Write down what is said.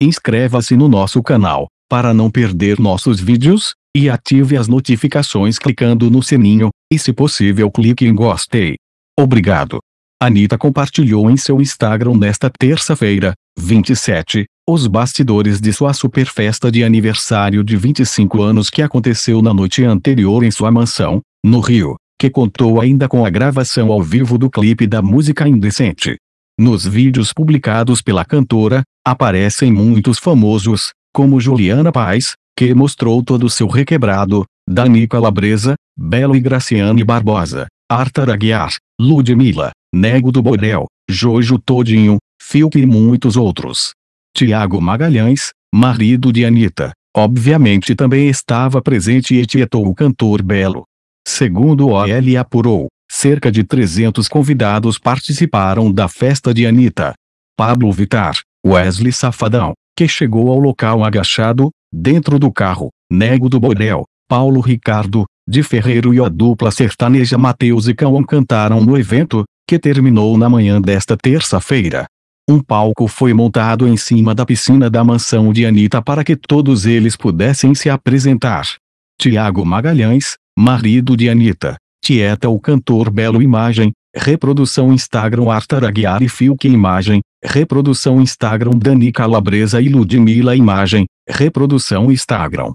Inscreva-se no nosso canal, para não perder nossos vídeos, e ative as notificações clicando no sininho, e se possível clique em gostei. Obrigado. Anitta compartilhou em seu Instagram nesta terça-feira, 27, os bastidores de sua super festa de aniversário de 25 anos que aconteceu na noite anterior em sua mansão, no Rio, que contou ainda com a gravação ao vivo do clipe da música Indecente. Nos vídeos publicados pela cantora, aparecem muitos famosos, como Juliana Paz, que mostrou todo seu requebrado, Dani Calabresa, Belo e Graciane Barbosa, Arthur Aguiar, Ludmilla, Nego do Borel, Jojo Todinho, Filk e muitos outros. Tiago Magalhães, marido de Anitta, obviamente também estava presente e tietou o cantor Belo. Segundo o OL apurou, Cerca de 300 convidados participaram da festa de Anitta. Pablo Vitar, Wesley Safadão, que chegou ao local agachado, dentro do carro, Nego do Borel, Paulo Ricardo, de Ferreiro e a dupla sertaneja Mateus e Cauã cantaram no evento, que terminou na manhã desta terça-feira. Um palco foi montado em cima da piscina da mansão de Anitta para que todos eles pudessem se apresentar. Tiago Magalhães, marido de Anitta, Tieta o cantor Belo Imagem, reprodução Instagram Arthur Aguiar e Filk Imagem, reprodução Instagram Dani Calabresa e Ludmila Imagem, reprodução Instagram